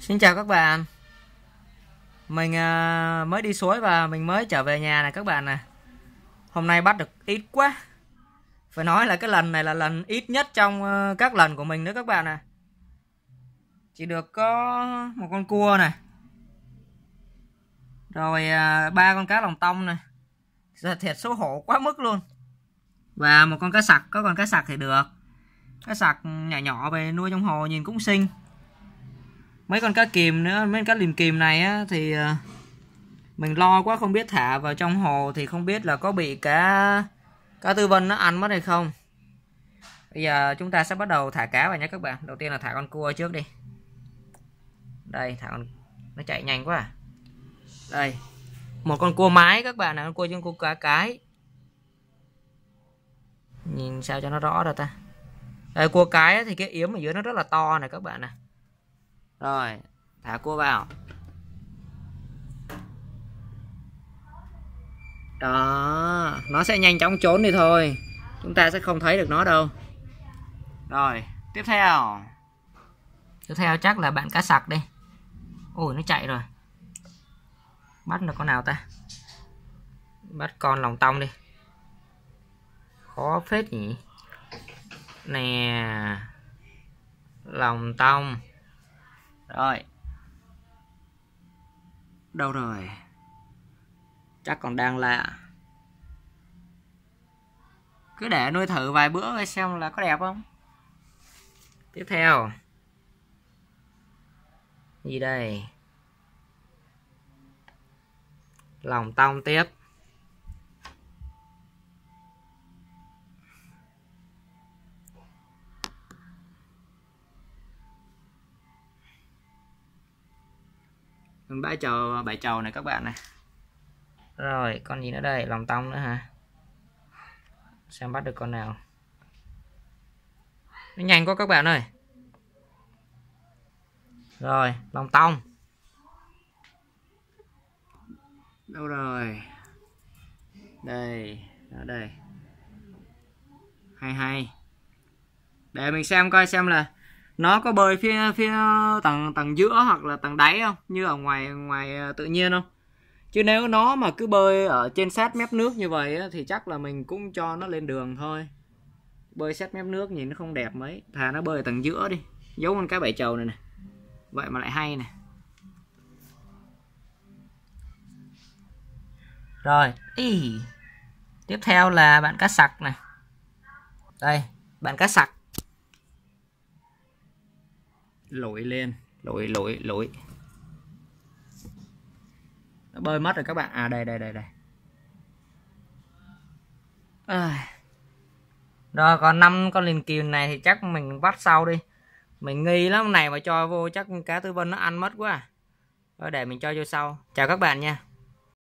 Xin chào các bạn Mình à, mới đi suối và mình mới trở về nhà này các bạn này Hôm nay bắt được ít quá Phải nói là cái lần này là lần ít nhất trong ờ, các lần của mình nữa các bạn này Chỉ được có một con cua này Rồi à, ba con cá lòng tông này Thiệt số hổ quá mức luôn Và một con cá sặc, có con cá sặc thì được Cá sặc nhỏ nhỏ về nuôi trong hồ nhìn cũng xinh mấy con cá kìm nữa mấy con cá liềm kìm này á, thì ờ, mình lo quá không biết thả vào trong hồ thì không biết là có bị cá cá tư vân nó ăn mất hay không bây giờ chúng ta sẽ bắt đầu thả cá vào nhé các bạn đầu tiên là thả con cua trước đi đây thả con nó chạy nhanh quá à. đây một con cua mái các bạn là con cua chứ cua cá cái nhìn sao cho nó rõ rồi ta đây cua cái thì cái yếm ở dưới nó rất là to này các bạn này rồi thả cua vào đó nó sẽ nhanh chóng trốn đi thôi chúng ta sẽ không thấy được nó đâu rồi tiếp theo tiếp theo chắc là bạn cá sặc đi ôi nó chạy rồi bắt được con nào ta bắt con lòng tông đi khó phết nhỉ nè lòng tông rồi đâu rồi chắc còn đang lạ cứ để nuôi thử vài bữa xem là có đẹp không tiếp theo gì đây lòng tông tiếp bãi chầu bảy chầu này các bạn này rồi con gì nữa đây lòng tông nữa hả xem bắt được con nào nó nhanh quá các bạn ơi rồi lòng tông đâu rồi đây ở đây hay hay để mình xem coi xem là nó có bơi phía phía tầng tầng giữa hoặc là tầng đáy không như ở ngoài ngoài ờ, tự nhiên không chứ nếu nó mà cứ bơi ở trên sát mép nước như vậy á, thì chắc là mình cũng cho nó lên đường thôi bơi sát mép nước nhìn nó không đẹp mấy thà nó bơi ở tầng giữa đi giống con cá bảy trầu này nè vậy mà lại hay nè rồi Ý. tiếp theo là bạn cá sặc này. đây bạn cá sặc lội lên lội lội lội nó bơi mất rồi các bạn à đây đây đây đây à. rồi còn năm con liền kiều này thì chắc mình bắt sau đi mình nghi lắm này mà cho vô chắc cá tư vân nó ăn mất quá à. rồi để mình cho vô sau chào các bạn nha